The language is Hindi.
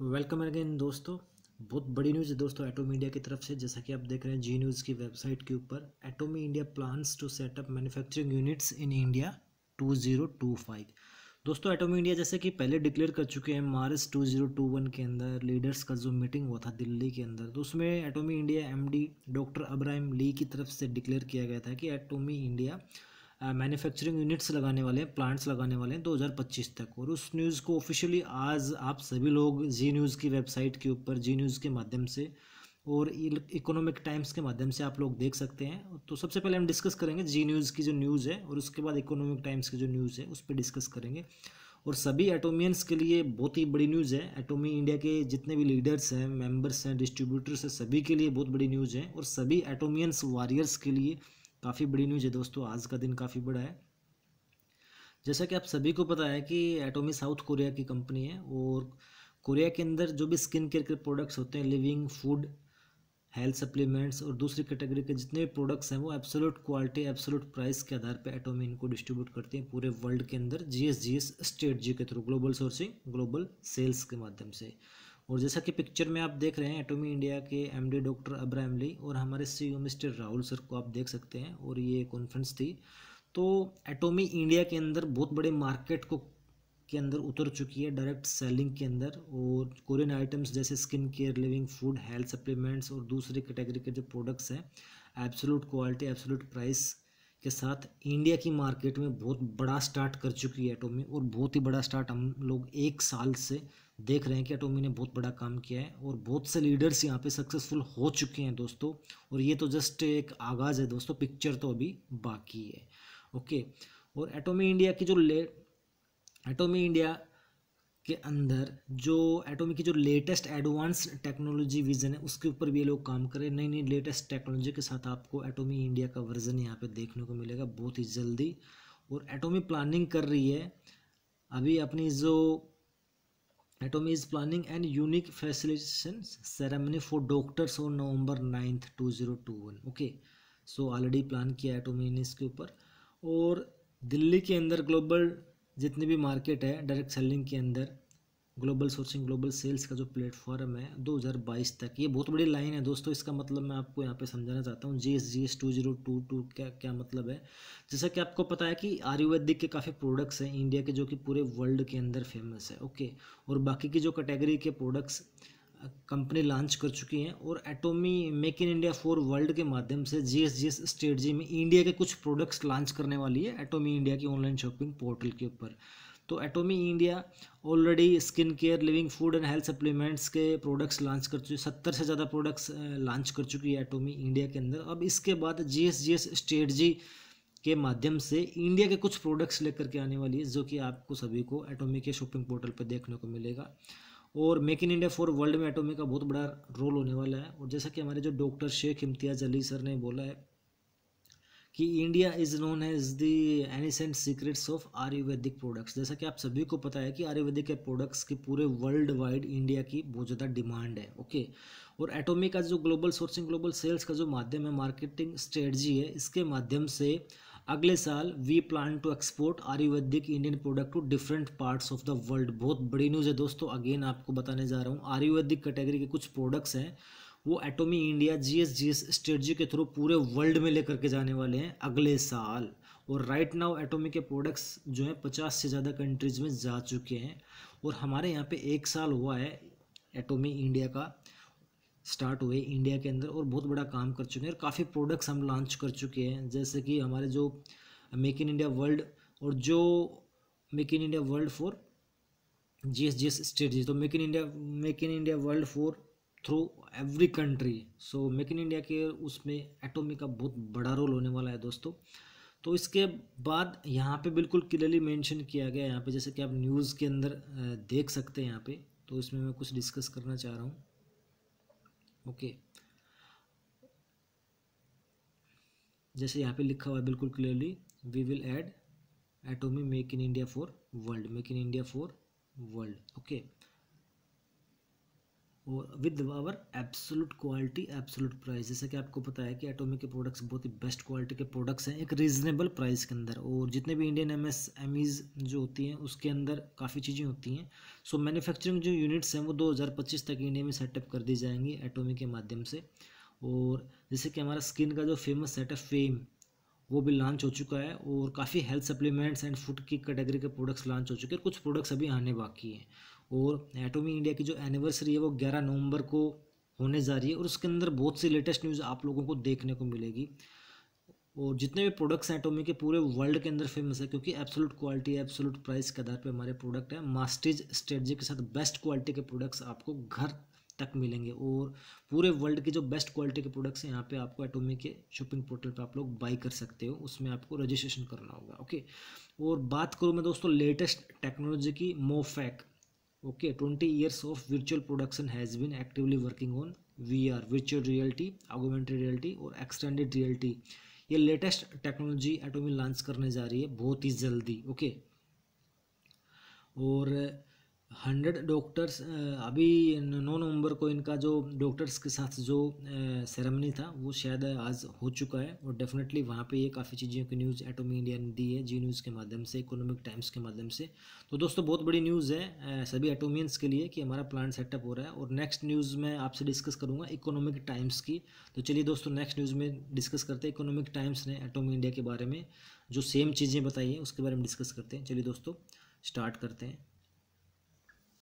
वेलकम अगेन दोस्तों बहुत बड़ी न्यूज़ है दोस्तों एटोमी इंडिया की तरफ से जैसा कि आप देख रहे हैं जी न्यूज़ की वेबसाइट के ऊपर Atomy India plans to setup manufacturing units in India 2025 दोस्तों एटोमी इंडिया जैसे कि पहले डिक्लेयर कर चुके हैं मार्च 2021 के अंदर लीडर्स का जो मीटिंग हुआ था दिल्ली के अंदर तो उसमें Atomy India M doctor Abraham Lee की तरफ से डिक्लेयर किया गया था कि एटोमी इंडिया मैन्युफैक्चरिंग यूनिट्स लगाने वाले हैं प्लांट्स लगाने वाले हैं 2025 तक और उस न्यूज़ को ऑफिशियली आज आप सभी लोग जी न्यूज़ की वेबसाइट के ऊपर जी न्यूज़ के माध्यम से और इकोनॉमिक टाइम्स के माध्यम से आप लोग देख सकते हैं तो सबसे पहले हम डिस्कस करेंगे जी न्यूज़ की जो न्यूज़ है और उसके बाद इकोनॉमिक टाइम्स की जो न्यूज़ है उस पर डिस्कस करेंगे और सभी एटोमियंस के लिए बहुत ही बड़ी न्यूज़ है एटोमी इंडिया के जितने भी लीडर्स हैं मेंबर्स हैं डिस्ट्रीब्यूटर्स हैं सभी के लिए बहुत बड़ी न्यूज़ है और सभी एटोमियंस वॉरियर्स के लिए काफ़ी बड़ी न्यूज है दोस्तों आज का दिन काफ़ी बड़ा है जैसा कि आप सभी को पता है कि एटोमी साउथ कोरिया की कंपनी है और कोरिया के अंदर जो भी स्किन केयर के प्रोडक्ट्स होते हैं लिविंग फूड हेल्थ सप्लीमेंट्स और दूसरी कैटेगरी के जितने भी प्रोडक्ट्स हैं वो एब्सोलूट क्वालिटी एब्सोलूट प्राइस के आधार पर एटोमी इनको डिस्ट्रीब्यूट करती है पूरे वर्ल्ड के अंदर जी एस स्टेट जी के through global sourcing global sales के माध्यम से और जैसा कि पिक्चर में आप देख रहे हैं एटोमी इंडिया के एमडी डॉक्टर अब्राहम ली और हमारे सीईओ मिस्टर राहुल सर को आप देख सकते हैं और ये कॉन्फ्रेंस थी तो एटोमी इंडिया के अंदर बहुत बड़े मार्केट को के अंदर उतर चुकी है डायरेक्ट सेलिंग के अंदर और कोरियन आइटम्स जैसे skin care living food health supplements और दूसरे कैटेगरी के जो प्रोडक्ट्स हैं एब्सोलूट क्वालिटी एब्सोलूट प्राइस के साथ इंडिया की मार्केट में बहुत बड़ा स्टार्ट कर चुकी है एटोमी और बहुत ही बड़ा स्टार्ट हम लोग एक साल से देख रहे हैं कि एटोमी ने बहुत बड़ा काम किया है और बहुत से लीडर्स यहाँ पे सक्सेसफुल हो चुके हैं दोस्तों और ये तो जस्ट एक आगाज़ है दोस्तों पिक्चर तो अभी बाकी है ओके और एटोमी इंडिया की जो ले एटोमी इंडिया के अंदर जो एटोमी की जो लेटेस्ट एडवांस टेक्नोलॉजी विजन है उसके ऊपर भी ये लोग काम करें नई नई लेटेस्ट टेक्नोलॉजी के साथ आपको एटोमी इंडिया का वर्जन यहाँ पे देखने को मिलेगा बहुत ही जल्दी और एटोमी प्लानिंग कर रही है अभी अपनी जो Atomy is planning and unique facilitation ceremony for doctors on November ninth two zero two one okay so already plan किया एटोमी ने इसके ऊपर और दिल्ली के अंदर ग्लोबल जितनी भी मार्केट है डायरेक्ट सेलिंग के अंदर ग्लोबल सोर्सिंग ग्लोबल सेल्स का जो प्लेटफॉर्म है 2022 तक ये बहुत बड़ी लाइन है दोस्तों इसका मतलब मैं आपको यहाँ पे समझाना चाहता हूँ G S G S two zero two two क्या क्या मतलब है जैसा कि आपको पता है कि आयुर्वेदिक के काफ़ी प्रोडक्ट्स हैं इंडिया के जो कि पूरे वर्ल्ड के अंदर फेमस है ओके और बाकी की जो कैटेगरी के प्रोडक्ट्स कंपनी लॉन्च कर चुकी हैं और Atomy make in India for world के माध्यम से G S G S strategy में इंडिया के कुछ प्रोडक्ट्स लॉन्च करने वाली है एटोमी इंडिया की ऑनलाइन शॉपिंग पोर्टल के ऊपर तो Atomy India already skin care living food and health supplements के प्रोडक्ट्स लॉन्च कर चुकी सत्तर से ज़्यादा प्रोडक्ट्स लॉन्च कर चुकी है एटोमी इंडिया के अंदर अब इसके बाद G S G S strategy के माध्यम से इंडिया के कुछ प्रोडक्ट्स लेकर के आने वाली है जो कि आपको सभी को एटोमी के शॉपिंग पोर्टल पर देखने को मिलेगा और make in India for world में एटोमी का बहुत बड़ा रोल होने वाला है और जैसा कि हमारे जो डॉक्टर शेख इम्तियाज़ अली सर ने बोला है कि India is known as the ancient secrets of ayurvedic products जैसा कि आप सभी को पता है कि आयुर्वेदिक के प्रोडक्ट्स की पूरे वर्ल्ड वाइड इंडिया की बहुत ज़्यादा डिमांड है ओके और एटोमी का जो ग्लोबल सोर्सिंग ग्लोबल सेल्स का जो माध्यम है मार्केटिंग स्ट्रेटजी है इसके माध्यम से अगले साल we plan to export ayurvedic Indian product to different parts of the world बहुत बड़ी न्यूज़ है दोस्तों अगेन आपको बताने जा रहा हूँ आयुर्वेदिक कैटेगरी के कुछ प्रोडक्ट्स हैं वो Atomy India G S G S strategy के थ्रू पूरे वर्ल्ड में लेकर के जाने वाले हैं अगले साल और राइट नाउ एटोमी के प्रोडक्ट्स जो हैं पचास से ज़्यादा कंट्रीज़ में जा चुके हैं और हमारे यहाँ पे एक साल हुआ है एटोमी इंडिया का स्टार्ट हुए इंडिया के अंदर और बहुत बड़ा काम कर चुके हैं और काफ़ी प्रोडक्ट्स हम लॉन्च कर चुके हैं जैसे कि हमारे जो मेक इन इंडिया वर्ल्ड और जो make in India world for G S G S strategy तो make in India make in India world for through every country so make in India के उसमें एटोमी का बहुत बड़ा रोल होने वाला है दोस्तों तो इसके बाद यहाँ पे बिल्कुल क्लियरली मेंशन किया गया है यहाँ पे जैसे कि आप न्यूज़ के अंदर देख सकते हैं यहाँ पे तो इसमें मैं कुछ डिस्कस करना चाह रहा हूँ ओके जैसे यहाँ पे लिखा हुआ है बिल्कुल clearly we will add Atomy make in India for world make in India for world okay okay. और with our absolute quality absolute price जैसा कि आपको पता है कि एटोमिक के प्रोडक्ट्स बहुत ही बेस्ट क्वालिटी के प्रोडक्ट्स हैं एक रीजनेबल प्राइस के अंदर और जितने भी इंडियन एम एस एमीज़ जो होती हैं उसके अंदर काफ़ी चीज़ें होती हैं सो मैन्युफैक्चरिंग जो यूनिट्स हैं वो 2025 तक इंडिया में सेटअप कर दी जाएंगी एटोमिक के माध्यम से और जैसे कि हमारा स्किन का जो फेमस सेट है फेम वो भी लॉन्च हो चुका है और काफ़ी हेल्थ सप्लीमेंट्स एंड फूड की कैटेगरी के प्रोडक्ट्स लॉन्च हो चुके हैं कुछ प्रोडक्ट्स अभी आने बाकी हैं और एटोमी इंडिया की जो एनिवर्सरी है वो ग्यारह नवंबर को होने जा रही है और उसके अंदर बहुत सी लेटेस्ट न्यूज़ आप लोगों को देखने को मिलेगी और जितने भी प्रोडक्ट्स हैं एटोमी के पूरे वर्ल्ड के अंदर फेमस है क्योंकि एब्सोलूट क्वालिटी एब्सोलूट प्राइस के आधार पर हमारे प्रोडक्ट हैं मास्टिज स्ट्रेटजी के साथ बेस्ट क्वालिटी के प्रोडक्ट्स आपको घर तक मिलेंगे और पूरे वर्ल्ड के जो बेस्ट क्वालिटी के प्रोडक्ट्स हैं यहाँ पे आपको एटोमी के शॉपिंग पोर्टल पे आप लोग बाई कर सकते हो उसमें आपको रजिस्ट्रेशन करना होगा ओके और बात करूँ मैं दोस्तों लेटेस्ट टेक्नोलॉजी की मोफैक okay 20 years of virtual production has been actively working on vr virtual reality augmented reality और extended reality ये लेटेस्ट टेक्नोलॉजी एटोमी लॉन्च करने जा रही है बहुत ही जल्दी ओके okay? और हंड्रेड डॉक्टर्स अभी नौ नवंबर को इनका जो डॉक्टर्स के साथ जो सेरेमनी था वो शायद आज हो चुका है और डेफिनेटली वहाँ पे ये काफ़ी चीज़ों की न्यूज़ एटोमी इंडिया ने दी है जी न्यूज़ के माध्यम से इकोनॉमिक टाइम्स के माध्यम से तो दोस्तों बहुत बड़ी न्यूज़ है सभी एटोमियंस के लिए कि हमारा प्लान सेटअप हो रहा है और नेक्स्ट न्यूज़ में आपसे डिस्कस करूँगा इकोनॉमिक टाइम्स की तो चलिए दोस्तों नेक्स्ट न्यूज़ में डिस्कस करते हैं इकोनॉमिक टाइम्स ने एटोमी इंडिया के बारे में जो सेम चीज़ें बताई हैं उसके बारे में डिस्कस करते हैं चलिए दोस्तों स्टार्ट करते हैं